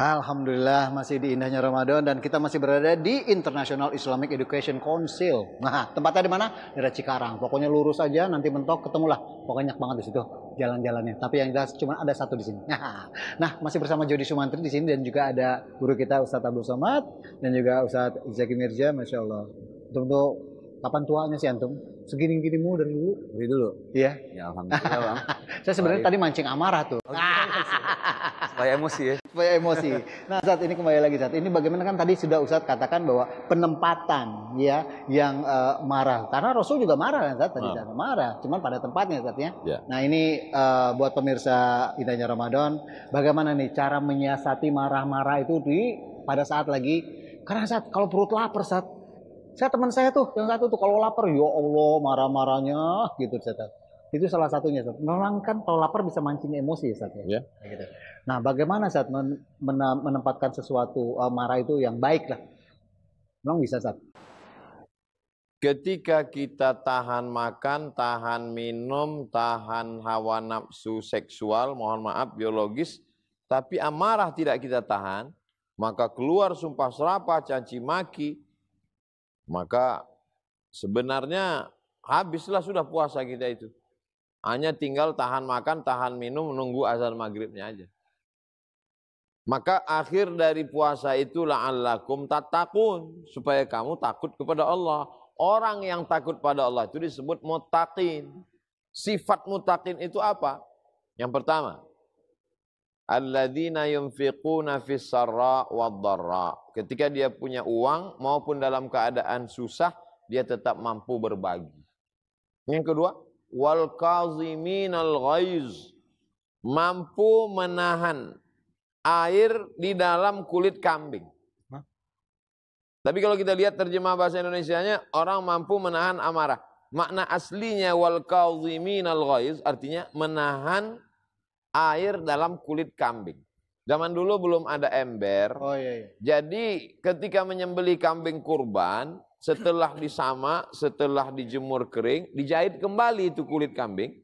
Alhamdulillah masih di indahnya Ramadan dan kita masih berada di International Islamic Education Council. Nah, tempatnya di mana? Daerah Cikarang. Pokoknya lurus aja nanti mentok ketemulah. Pokoknya banyak banget di situ jalan-jalannya. Tapi yang jelas cuma ada satu di sini. Nah, nah masih bersama Jody Sumantri di sini dan juga ada guru kita Ustadz Abdul Somad dan juga Ustadz Zaki Mirja, Masya Allah. Untuk kapan tuanya sih antum? Segini-gini mu dari dulu? Dari dulu? Iya. Ya alhamdulillah bang. Saya sebenarnya tadi mancing amarah tuh. Oh, iya. Supaya emosi ya. Supaya emosi. Nah, saat ini kembali lagi saat ini bagaimana kan tadi sudah Ustaz katakan bahwa penempatan ya yang uh, marah. Karena Rasul juga marah kan saat tadi nah. marah, cuman pada tempatnya saatnya. Ya. Nah, ini uh, buat pemirsa Indahnya Ramadan, bagaimana nih cara menyiasati marah-marah itu di pada saat lagi karena saat kalau perut lapar saat saya teman saya tuh yang satu tuh kalau lapar ya Allah marah-marahnya gitu saat. Itu salah satunya. Sat. Memang kan kalau lapar bisa mancing emosi Sat, ya. Yeah. Gitu. Nah, bagaimana saat men menempatkan sesuatu uh, marah itu yang baik lah. Memang bisa saat. Ketika kita tahan makan, tahan minum, tahan hawa nafsu seksual, mohon maaf biologis, tapi amarah tidak kita tahan, maka keluar sumpah serapah, caci maki, maka sebenarnya habislah sudah puasa kita itu. Hanya tinggal tahan makan, tahan minum, menunggu azan maghribnya aja. Maka akhir dari puasa itu la'allakum tatakun. Supaya kamu takut kepada Allah. Orang yang takut pada Allah itu disebut mutakin. Sifat mutakin itu apa? Yang pertama, alladzina yunfiquna fissarra sarra Ketika dia punya uang maupun dalam keadaan susah, dia tetap mampu berbagi. Yang kedua, wal al ghaiz mampu menahan air di dalam kulit kambing. Tapi kalau kita lihat terjemah bahasa Indonesia-nya orang mampu menahan amarah. Makna aslinya wal al ghaiz artinya menahan air dalam kulit kambing. Zaman dulu belum ada ember. Oh iya, iya. Jadi ketika menyembeli kambing kurban, setelah disama, setelah dijemur kering, dijahit kembali itu kulit kambing.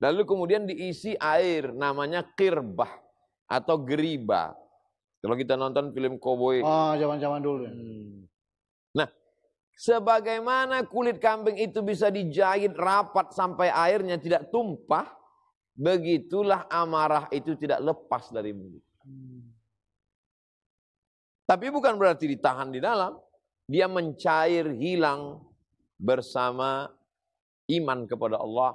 Lalu kemudian diisi air, namanya kirbah atau geriba. Kalau kita nonton film koboi. Oh, ah, zaman-zaman dulu. Ya. Hmm. Nah, sebagaimana kulit kambing itu bisa dijahit rapat sampai airnya tidak tumpah, begitulah amarah itu tidak lepas dari mulut. Hmm. Tapi bukan berarti ditahan di dalam dia mencair hilang bersama iman kepada Allah.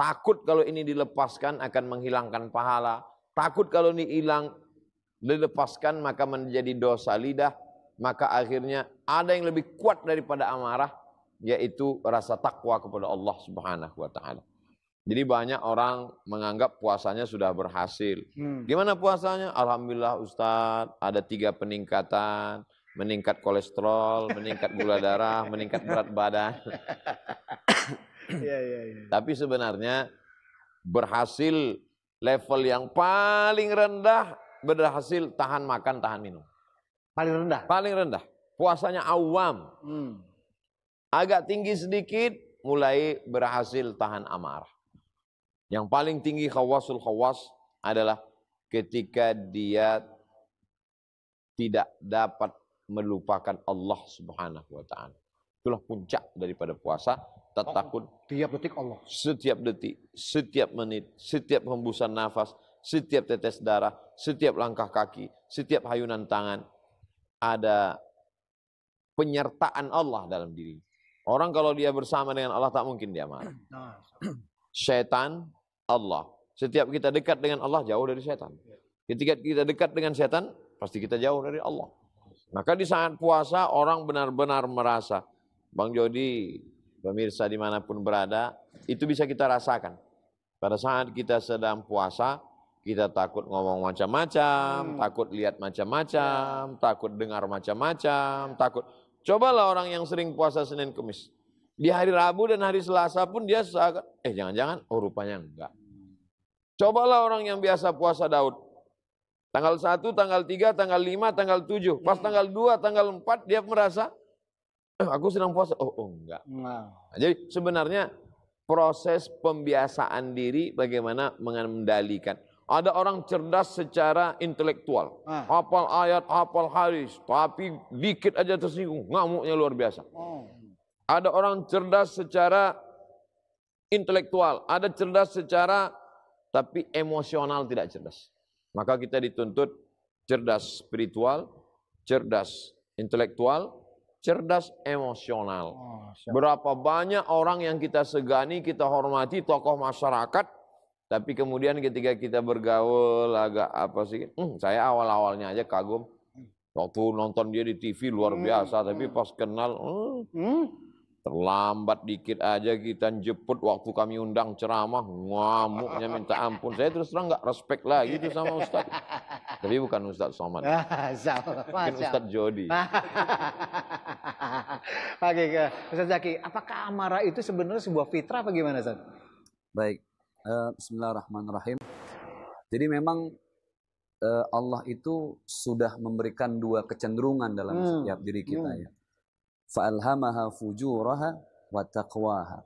Takut kalau ini dilepaskan akan menghilangkan pahala. Takut kalau ini hilang dilepaskan maka menjadi dosa lidah. Maka akhirnya ada yang lebih kuat daripada amarah yaitu rasa takwa kepada Allah Subhanahu wa taala. Jadi banyak orang menganggap puasanya sudah berhasil. Hmm. Gimana puasanya? Alhamdulillah Ustadz, ada tiga peningkatan meningkat kolesterol, meningkat gula darah, meningkat berat badan. Iya, iya, iya. Tapi sebenarnya berhasil level yang paling rendah berhasil tahan makan, tahan minum. Paling rendah? Paling rendah. Puasanya awam. Hmm. Agak tinggi sedikit, mulai berhasil tahan amarah. Yang paling tinggi khawasul khawas adalah ketika dia tidak dapat melupakan Allah Subhanahu wa taala. Itulah puncak daripada puasa oh. takut tiap detik Allah. Setiap detik, setiap menit, setiap hembusan nafas, setiap tetes darah, setiap langkah kaki, setiap hayunan tangan ada penyertaan Allah dalam diri. Orang kalau dia bersama dengan Allah tak mungkin dia marah. Setan nah, Allah. Setiap kita dekat dengan Allah jauh dari setan. Ya. Ketika kita dekat dengan setan pasti kita jauh dari Allah. Maka di saat puasa orang benar-benar merasa, Bang Jody, pemirsa dimanapun berada, itu bisa kita rasakan. Pada saat kita sedang puasa, kita takut ngomong macam-macam, hmm. takut lihat macam-macam, ya. takut dengar macam-macam, ya. takut. Cobalah orang yang sering puasa Senin Kemis. Di hari Rabu dan hari Selasa pun dia seakan, eh jangan-jangan, oh rupanya enggak. Cobalah orang yang biasa puasa Daud, Tanggal 1, tanggal 3, tanggal 5, tanggal 7. Pas hmm. tanggal 2, tanggal 4 dia merasa eh, aku sedang puasa. Oh, oh enggak. Nah. nah. Jadi sebenarnya proses pembiasaan diri bagaimana mengendalikan. Ada orang cerdas secara intelektual. Ah. Hafal ayat, hafal hadis. Tapi dikit aja tersinggung. Ngamuknya luar biasa. Oh. Ada orang cerdas secara intelektual. Ada cerdas secara tapi emosional tidak cerdas. Maka kita dituntut cerdas spiritual, cerdas intelektual, cerdas emosional. Oh, Berapa banyak orang yang kita segani, kita hormati tokoh masyarakat, tapi kemudian ketika kita bergaul agak apa sih? Hmm, saya awal-awalnya aja kagum. Hmm. Waktu nonton dia di TV luar hmm, biasa, tapi hmm. pas kenal, hmm. Terlambat dikit aja kita jemput waktu kami undang ceramah, ngamuknya minta ampun. Saya terus terang nggak respect lagi itu sama Ustaz. Tapi bukan Ustaz Somad. Ah, Mungkin Ustaz Jody. Ah. Oke, Ustaz Zaki, apakah amarah itu sebenarnya sebuah fitrah apa gimana Ustaz? Baik, uh, Bismillahirrahmanirrahim. Jadi memang uh, Allah itu sudah memberikan dua kecenderungan dalam hmm. setiap diri kita hmm. ya fa'alhamaha fujuraha wa taqwaha.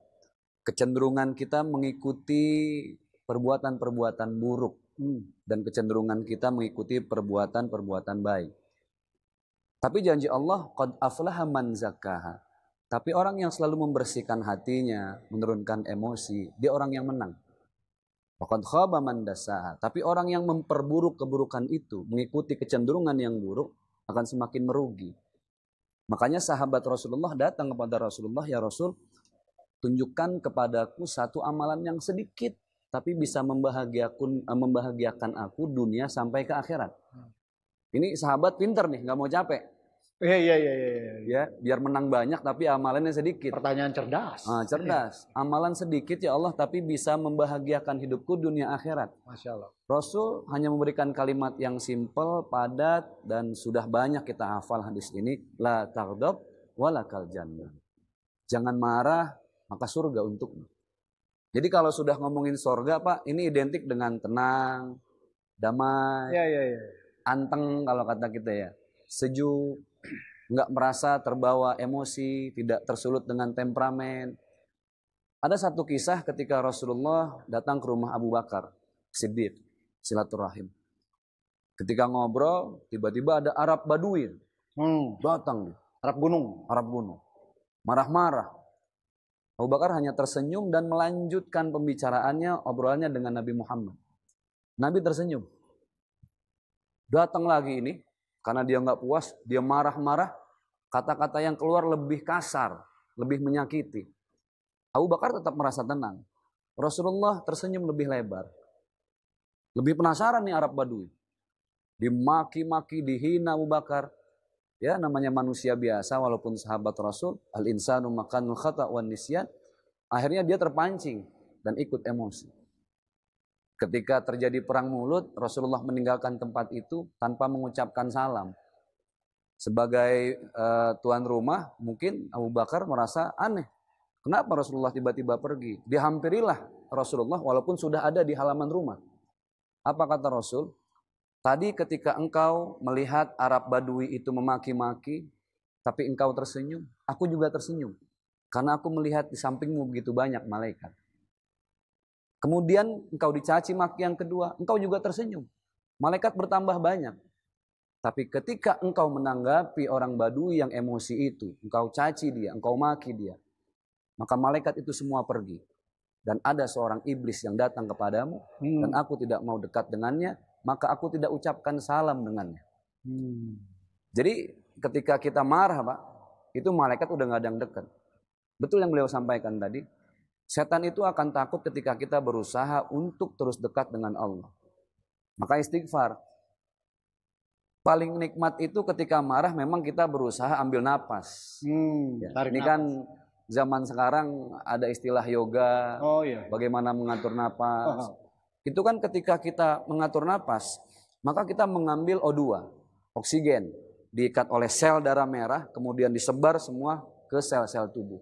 Kecenderungan kita mengikuti perbuatan-perbuatan buruk hmm. dan kecenderungan kita mengikuti perbuatan-perbuatan baik. Tapi janji Allah qad aflaha man Tapi orang yang selalu membersihkan hatinya, menurunkan emosi, dia orang yang menang. Waqad khaba man Tapi orang yang memperburuk keburukan itu, mengikuti kecenderungan yang buruk akan semakin merugi. Makanya sahabat Rasulullah datang kepada Rasulullah, ya Rasul, tunjukkan kepadaku satu amalan yang sedikit, tapi bisa membahagiakan, eh, membahagiakan aku dunia sampai ke akhirat. Hmm. Ini sahabat pinter nih, nggak mau capek. Iya iya, iya iya iya iya. Ya, biar menang banyak tapi amalannya sedikit. Pertanyaan cerdas. Ah cerdas. Ya. Amalan sedikit ya Allah tapi bisa membahagiakan hidupku dunia akhirat. Masya Allah. Rasul hanya memberikan kalimat yang simpel, padat dan sudah banyak kita hafal hadis ini. La taghdab wala jannah. Jangan marah maka surga untukmu. Jadi kalau sudah ngomongin surga Pak, ini identik dengan tenang, damai, ya, ya, ya. anteng kalau kata kita ya, sejuk, nggak merasa terbawa emosi, tidak tersulut dengan temperamen. Ada satu kisah ketika Rasulullah datang ke rumah Abu Bakar, Siddiq, silaturahim. Ketika ngobrol, tiba-tiba ada Arab Badui hmm. datang. Arab Gunung. Arab Gunung. Marah-marah. Abu Bakar hanya tersenyum dan melanjutkan pembicaraannya, obrolannya dengan Nabi Muhammad. Nabi tersenyum. Datang lagi ini, karena dia nggak puas, dia marah-marah, kata-kata yang keluar lebih kasar, lebih menyakiti. Abu Bakar tetap merasa tenang. Rasulullah tersenyum lebih lebar. Lebih penasaran nih Arab Badui. Dimaki-maki, dihina Abu Bakar. Ya namanya manusia biasa walaupun sahabat Rasul. Al-insanu makanul khata wan nisyan. Akhirnya dia terpancing dan ikut emosi. Ketika terjadi perang mulut, Rasulullah meninggalkan tempat itu tanpa mengucapkan salam. Sebagai uh, tuan rumah, mungkin Abu Bakar merasa aneh. Kenapa Rasulullah tiba-tiba pergi? Dihampirilah Rasulullah walaupun sudah ada di halaman rumah. Apa kata Rasul? Tadi ketika engkau melihat Arab Badui itu memaki-maki, tapi engkau tersenyum, aku juga tersenyum. Karena aku melihat di sampingmu begitu banyak malaikat. Kemudian engkau dicaci maki yang kedua, engkau juga tersenyum. Malaikat bertambah banyak. Tapi ketika engkau menanggapi orang badui yang emosi itu, engkau caci dia, engkau maki dia, maka malaikat itu semua pergi. Dan ada seorang iblis yang datang kepadamu, hmm. dan aku tidak mau dekat dengannya, maka aku tidak ucapkan salam dengannya. Hmm. Jadi ketika kita marah, Pak, itu malaikat udah nggak ada yang dekat. Betul yang beliau sampaikan tadi, Setan itu akan takut ketika kita berusaha untuk terus dekat dengan Allah. Maka istighfar. Paling nikmat itu ketika marah memang kita berusaha ambil napas. Hmm, ya, ini kan napas. kan zaman sekarang ada istilah yoga, oh, iya. bagaimana mengatur napas. Oh. Itu kan ketika kita mengatur napas, maka kita mengambil O2, oksigen, diikat oleh sel darah merah, kemudian disebar semua ke sel-sel tubuh.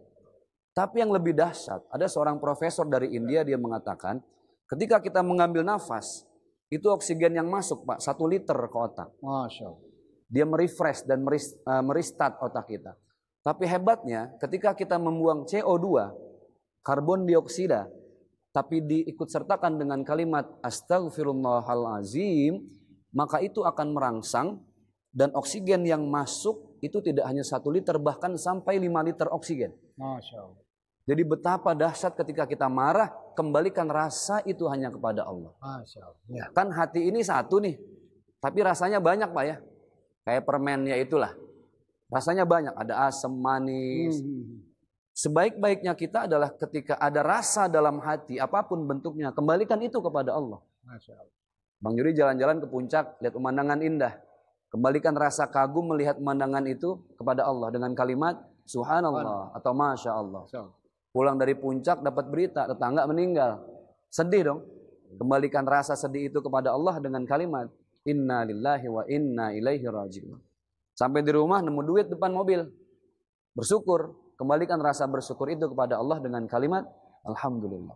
Tapi yang lebih dahsyat, ada seorang profesor dari India dia mengatakan, ketika kita mengambil nafas, itu oksigen yang masuk pak, satu liter ke otak. Masya Allah. Dia merefresh dan meristat eh, otak kita. Tapi hebatnya ketika kita membuang CO2, karbon dioksida, tapi diikut sertakan dengan kalimat astagfirullahalazim, maka itu akan merangsang dan oksigen yang masuk itu tidak hanya satu liter bahkan sampai lima liter oksigen. Masya Allah. Jadi betapa dahsyat ketika kita marah, kembalikan rasa itu hanya kepada Allah. Masya Allah. Ya. Kan hati ini satu nih, tapi rasanya banyak Pak ya. Kayak permennya itulah. Rasanya banyak, ada asam manis. Hmm. hmm, hmm. Sebaik-baiknya kita adalah ketika ada rasa dalam hati, apapun bentuknya, kembalikan itu kepada Allah. Masya Allah. Bang Yuri jalan-jalan ke puncak, lihat pemandangan indah. Kembalikan rasa kagum melihat pemandangan itu kepada Allah dengan kalimat subhanallah atau masya Allah. Pulang dari puncak dapat berita tetangga meninggal. Sedih dong. Kembalikan rasa sedih itu kepada Allah dengan kalimat inna lillahi wa inna ilaihi rajiun. Sampai di rumah nemu duit depan mobil. Bersyukur, kembalikan rasa bersyukur itu kepada Allah dengan kalimat alhamdulillah.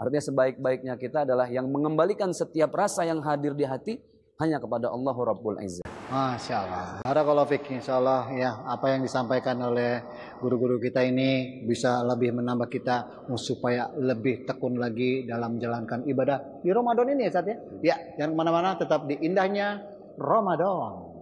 Artinya sebaik-baiknya kita adalah yang mengembalikan setiap rasa yang hadir di hati hanya kepada Allah Rabbul Izzah. Masya Allah. Barakallahu fiqh. Insya Allah ya apa yang disampaikan oleh guru-guru kita ini bisa lebih menambah kita oh, supaya lebih tekun lagi dalam menjalankan ibadah di Ramadan ini ya saatnya. ya. Ya, jangan kemana-mana tetap di indahnya Ramadan.